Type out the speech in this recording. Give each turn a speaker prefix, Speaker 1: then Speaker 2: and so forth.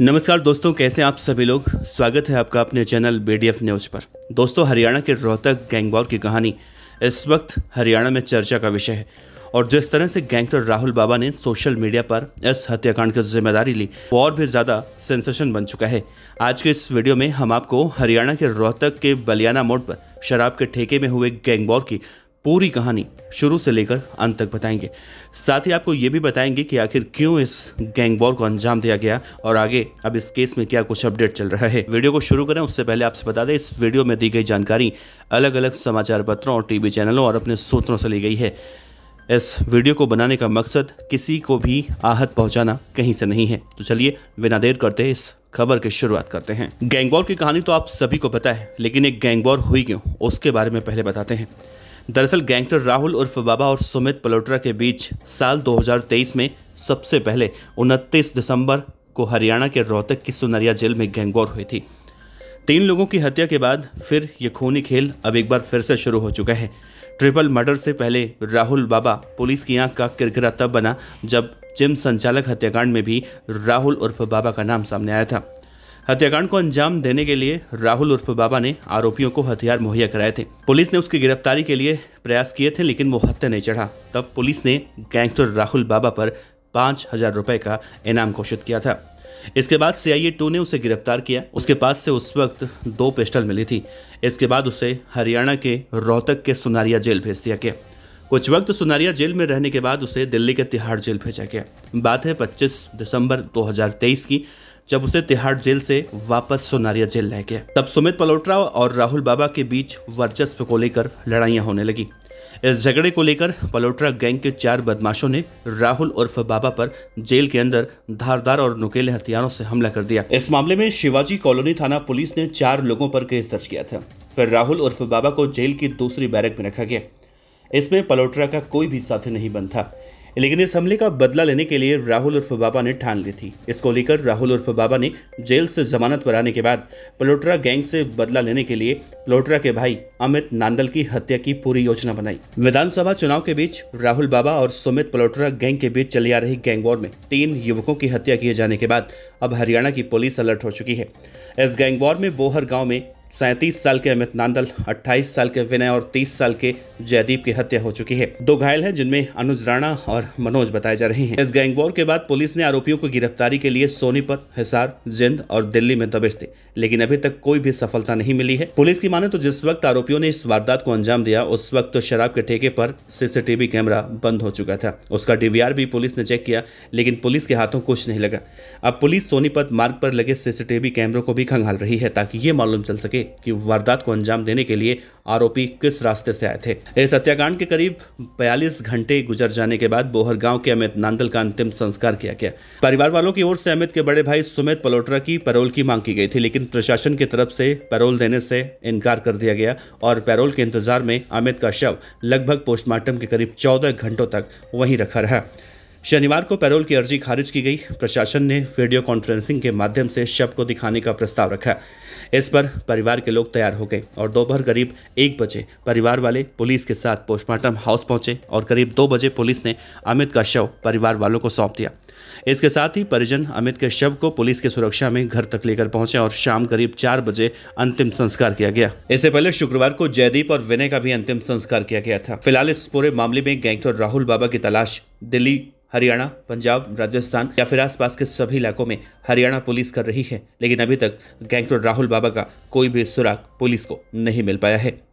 Speaker 1: नमस्कार दोस्तों कैसे आप सभी लोग स्वागत है आपका अपने चैनल बी न्यूज़ पर दोस्तों हरियाणा के रोहतक गैंगवार की कहानी इस वक्त हरियाणा में चर्चा का विषय है और जिस तरह से गैंगस्टर राहुल बाबा ने सोशल मीडिया पर इस हत्याकांड की जिम्मेदारी ली वो और भी ज़्यादा सेंसेशन बन चुका है आज के इस वीडियो में हम आपको हरियाणा के रोहतक के बलियाना मोड़ पर शराब के ठेके में हुए गैंगवॉर की पूरी कहानी शुरू से लेकर अंत तक बताएंगे साथ ही आपको ये भी बताएंगे कि आखिर क्यों इस गैंग वॉर को अंजाम दिया गया और आगे अब इस केस में क्या कुछ अपडेट चल रहा है वीडियो को शुरू करें उससे पहले आपसे बता दें इस वीडियो में दी गई जानकारी अलग अलग समाचार पत्रों और टीवी चैनलों और अपने सूत्रों से ली गई है इस वीडियो को बनाने का मकसद किसी को भी आहत पहुंचाना कहीं से नहीं है तो चलिए बिना देर करते इस खबर की शुरुआत करते हैं गैंगवॉर की कहानी तो आप सभी को पता है लेकिन एक गैंगवॉर हुई क्यों उसके बारे में पहले बताते हैं दरअसल गैंगस्टर राहुल उर्फ बाबा और सुमित पलोट्रा के बीच साल 2023 में सबसे पहले 29 दिसंबर को हरियाणा के रोहतक की सुनरिया जेल में गैंगवॉर हुई थी तीन लोगों की हत्या के बाद फिर ये खूनी खेल अब एक बार फिर से शुरू हो चुका है ट्रिपल मर्डर से पहले राहुल बाबा पुलिस की आंख का किरकिरा तब बना जब जिम संचालक हत्याकांड में भी राहुल उर्फ बाबा का नाम सामने आया था हत्याकांड को अंजाम देने के लिए राहुल उर्फ बाबा ने आरोपियों को हथियार मुहैया कराए थे पुलिस ने उसकी गिरफ्तारी के लिए प्रयास किए थे लेकिन वो हत्या नहीं चढ़ा तब पुलिस ने गैंगस्टर राहुल बाबा पर पांच हजार रुपए का इनाम घोषित किया था इसके बाद सीआईए टू ने उसे गिरफ्तार किया उसके पास से उस वक्त दो पिस्टल मिली थी इसके बाद उसे हरियाणा के रोहतक के सुनारिया जेल भेज दिया गया कुछ वक्त सुनारिया जेल में रहने के बाद उसे दिल्ली के तिहाड़ जेल भेजा गया बात है 25 दिसंबर 2023 की जब उसे तिहाड़ जेल से वापस सोनारिया जेल ले गया तब सुमित पलोट्रा और राहुल बाबा के बीच वर्चस्व को लेकर लड़ाइयाँ होने लगी इस झगड़े को लेकर पलोट्रा गैंग के चार बदमाशों ने राहुल उर्फ बाबा पर जेल के अंदर धारदार और नुकेले हथियारों से हमला कर दिया इस मामले में शिवाजी कॉलोनी थाना पुलिस ने चार लोगों पर केस दर्ज किया था फिर राहुल उर्फ बाबा को जेल की दूसरी बैरक में रखा गया इसमें पलोट्रा का कोई भी साथी नहीं बनता लेकिन इस हमले का बदला लेने के लिए राहुल उर्फ बाबा ने ठान ली थी इसको लेकर राहुल उर्फ बाबा ने जेल से जमानत पर आने के बाद पलोटरा गैंग से बदला लेने के लिए पलोटरा के भाई अमित नांदल की हत्या की पूरी योजना बनाई विधानसभा चुनाव के बीच राहुल बाबा और सुमित पलोटरा गैंग के बीच चली आ रही गैंग वॉर में तीन युवकों की हत्या किए जाने के बाद अब हरियाणा की पुलिस अलर्ट हो चुकी है इस गैंग वॉर में बोहर गाँव में सैतीस साल के अमित नांदल 28 साल के विनय और 30 साल के जयदीप की हत्या हो चुकी है दो घायल हैं जिनमें अनुज राणा और मनोज बताए जा रहे हैं इस गैंगवॉर के बाद पुलिस ने आरोपियों की गिरफ्तारी के लिए सोनीपत हिसार जिंद और दिल्ली में दबिश थे लेकिन अभी तक कोई भी सफलता नहीं मिली है पुलिस की माने तो जिस वक्त आरोपियों ने इस वारदात को अंजाम दिया उस वक्त तो शराब के ठेके पर सीसीटीवी कैमरा बंद हो चुका था उसका डीवीआर भी पुलिस ने चेक किया लेकिन पुलिस के हाथों कुछ नहीं लगा अब पुलिस सोनीपत मार्ग पर लगे सीसीटीवी कैमरों को भी खंगाल रही है ताकि ये मालूम चल सके सके कि वारदात को अंजाम देने के लिए आरोपी किस रास्ते से आए थे इस हत्याकांड के करीब 42 घंटे गुजर जाने के बाद बोहर गांव के अमित नांदल का अंतिम संस्कार किया गया परिवार वालों की ओर से अमित के बड़े भाई सुमित पलोटरा की पैरोल की मांग की गई थी लेकिन प्रशासन की तरफ से पैरोल देने से इनकार कर दिया गया और पैरोल के इंतजार में अमित का शव लगभग पोस्टमार्टम के करीब चौदह घंटों तक वहीं रखा रहा शनिवार को पैरोल की अर्जी खारिज की गई प्रशासन ने वीडियो कॉन्फ्रेंसिंग के माध्यम से शव को दिखाने का प्रस्ताव रखा इस पर परिवार के लोग तैयार हो गए और दोपहर करीब एक बजे परिवार वाले पुलिस के साथ पोस्टमार्टम हाउस पहुंचे और करीब दो बजे पुलिस ने अमित का शव परिवार वालों को सौंप दिया इसके साथ ही परिजन अमित के शव को पुलिस की सुरक्षा में घर तक लेकर पहुंचे और शाम करीब चार बजे अंतिम संस्कार किया गया इससे पहले शुक्रवार को जयदीप और विनय का भी अंतिम संस्कार किया गया था फिलहाल इस पूरे मामले में गैंगस्टर राहुल बाबा की तलाश दिल्ली हरियाणा पंजाब राजस्थान या फिर आसपास के सभी इलाकों में हरियाणा पुलिस कर रही है लेकिन अभी तक गैंगस्टर राहुल बाबा का कोई भी सुराग पुलिस को नहीं मिल पाया है